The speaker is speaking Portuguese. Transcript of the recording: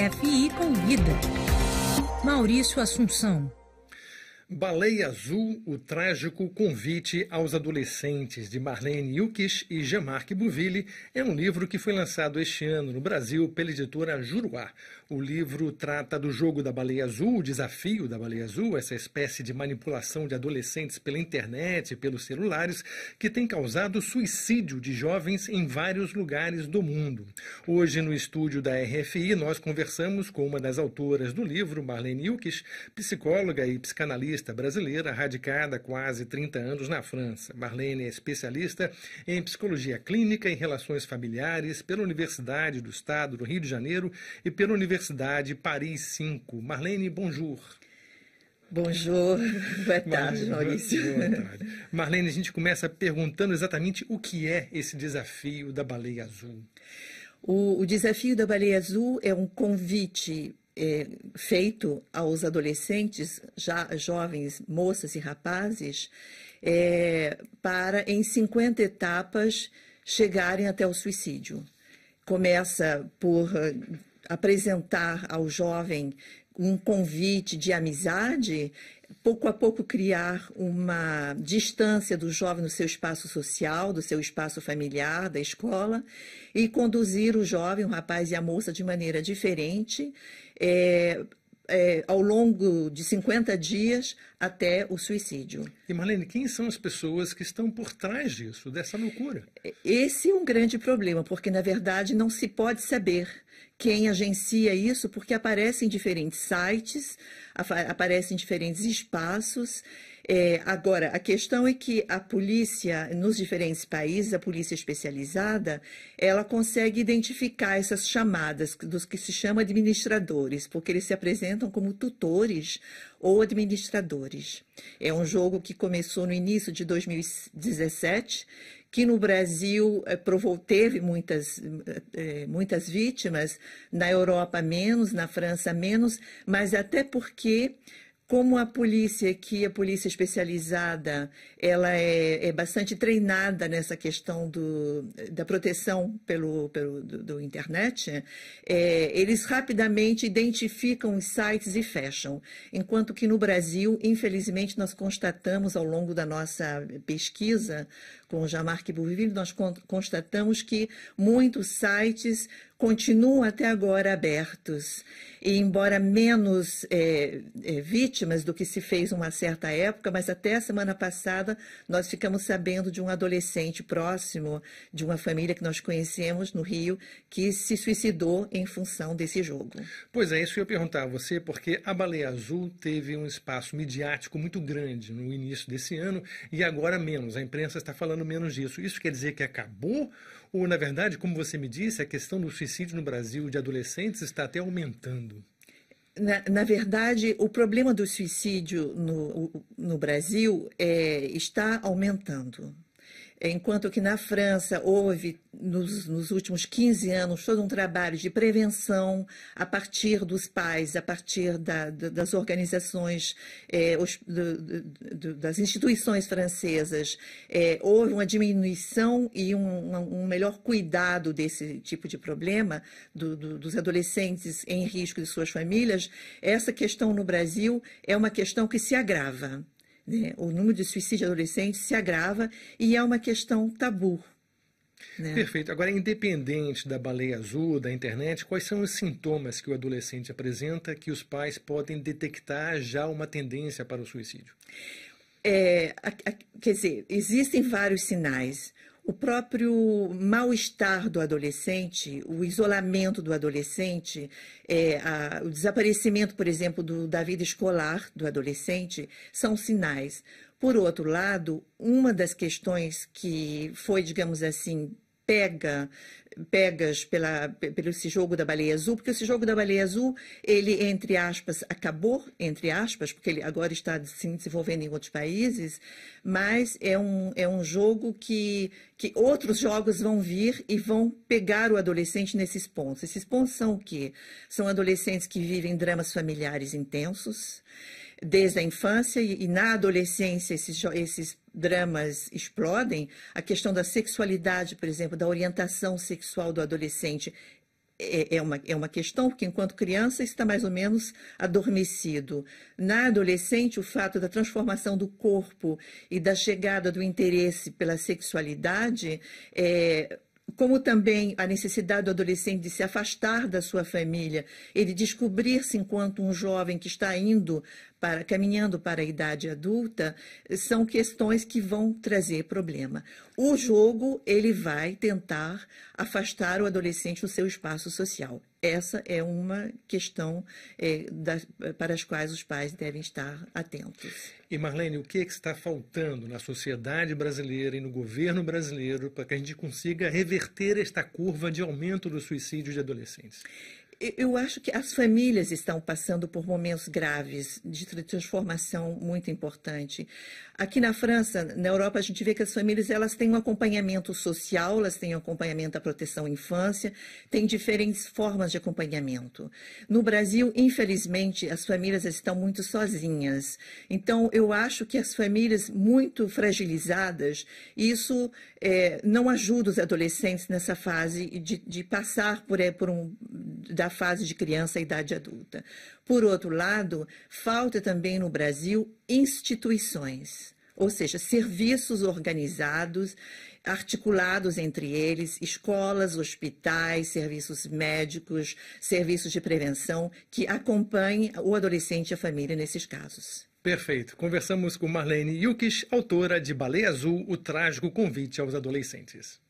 CFI Convida. Maurício Assunção. Baleia Azul, o trágico convite aos adolescentes de Marlene Yukis e Jean-Marc Bouville é um livro que foi lançado este ano no Brasil pela editora Juruá. O livro trata do jogo da baleia azul, o desafio da baleia azul, essa espécie de manipulação de adolescentes pela internet e pelos celulares que tem causado suicídio de jovens em vários lugares do mundo. Hoje no estúdio da RFI nós conversamos com uma das autoras do livro, Marlene Yukis, psicóloga e psicanalista jornalista brasileira radicada há quase 30 anos na França. Marlene é especialista em psicologia clínica e relações familiares pela Universidade do Estado do Rio de Janeiro e pela Universidade Paris 5. Marlene, bonjour. Bonjour, boa tarde, Maurício. Boa tarde. Marlene, a gente começa perguntando exatamente o que é esse desafio da baleia azul. O, o desafio da baleia azul é um convite é, feito aos adolescentes, já jovens, moças e rapazes, é, para em 50 etapas chegarem até o suicídio. Começa por eh, apresentar ao jovem um convite de amizade, pouco a pouco criar uma distância do jovem no seu espaço social, do seu espaço familiar, da escola, e conduzir o jovem, o rapaz e a moça de maneira diferente, é, é, ao longo de 50 dias até o suicídio. E Marlene, quem são as pessoas que estão por trás disso, dessa loucura? Esse é um grande problema, porque na verdade não se pode saber quem agencia isso, porque aparecem diferentes sites, aparecem diferentes espaços. É, agora, a questão é que a polícia, nos diferentes países, a polícia especializada, ela consegue identificar essas chamadas dos que se chama administradores, porque eles se apresentam como tutores ou administradores. É um jogo que começou no início de 2017 que no Brasil eh, provou, teve muitas, eh, eh, muitas vítimas, na Europa menos, na França menos, mas até porque como a polícia aqui, a polícia especializada, ela é, é bastante treinada nessa questão do, da proteção pelo, pelo do, do internet, é, eles rapidamente identificam os sites e fecham. Enquanto que no Brasil, infelizmente, nós constatamos ao longo da nossa pesquisa com o Jamarque Bourville, nós constatamos que muitos sites continuam até agora abertos. E, embora menos é, é, vítimas do que se fez uma certa época, mas até a semana passada nós ficamos sabendo de um adolescente próximo de uma família que nós conhecemos no Rio que se suicidou em função desse jogo. Pois é, isso eu ia perguntar a você, porque a Baleia Azul teve um espaço midiático muito grande no início desse ano e agora menos. A imprensa está falando menos disso. Isso quer dizer que acabou? Ou, na verdade, como você me disse, a questão do suicídio suicídio no Brasil de adolescentes está até aumentando. Na, na, verdade, o problema do suicídio no, no Brasil é, está aumentando enquanto que na França houve, nos, nos, últimos 15 anos, todo um trabalho de prevenção a partir dos pais, a partir da, da, das organizações, é, eh, os, do, do, das instituições francesas. É, houve uma diminuição e um, um, melhor cuidado desse tipo de problema, do, dos adolescentes em risco de suas famílias. Essa questão no Brasil é uma questão que se agrava. Né? O número de suicídio adolescente se agrava e é uma questão tabu. Né? Perfeito. Agora, independente da baleia azul, da internet, quais são os sintomas que o adolescente apresenta que os pais podem detectar já uma tendência para o suicídio? É, a, a, quer dizer, existem vários sinais o próprio mal-estar do adolescente, o isolamento do adolescente, é, a, o desaparecimento, por exemplo, do, da vida escolar do adolescente, são sinais. Por outro lado, uma das questões que foi, digamos assim, pega pegas pela, pelo esse jogo da baleia azul, porque esse jogo da baleia azul, ele, entre aspas, acabou, entre aspas, porque ele agora está se desenvolvendo em outros países, mas é um, é um jogo que, que outros jogos vão vir e vão pegar o adolescente nesses pontos. Esses pontos são o quê? São adolescentes que vivem dramas familiares intensos, desde a infância e, e na adolescência esses, esses dramas explodem, a questão da sexualidade, por exemplo, da orientação sexual do adolescente é, é, uma, é uma questão, porque enquanto criança está mais ou menos adormecido. Na adolescente, o fato da transformação do corpo e da chegada do interesse pela sexualidade é, como também a necessidade do adolescente de se afastar da sua família, ele descobrir-se enquanto um jovem que está indo para caminhando para a idade adulta, são questões que vão trazer problema. O jogo, ele vai tentar afastar o adolescente do seu espaço social essa é uma questão é, para as quais os pais devem estar atentos. E Marlene, o que, é que está faltando na sociedade brasileira e no governo brasileiro para que a gente consiga reverter esta curva de aumento do suicídio de adolescentes? Eu acho que as famílias estão passando por momentos graves de transformação muito importante. Aqui na França, na Europa, a gente vê que as famílias elas têm um acompanhamento social, elas têm um acompanhamento à proteção à infância, têm diferentes formas de acompanhamento. No Brasil, infelizmente, as famílias estão muito sozinhas. Então, eu acho que as famílias muito fragilizadas, isso é, não ajuda os adolescentes nessa fase de, de passar por, é, por um, da fase de criança à idade adulta. Por outro lado, falta também no Brasil instituições ou seja, serviços organizados, articulados entre eles, escolas, hospitais, serviços médicos, serviços de prevenção, que acompanhem o adolescente e a família nesses casos. Perfeito. Conversamos com Marlene Yukis, autora de Baleia Azul, o trágico convite aos adolescentes.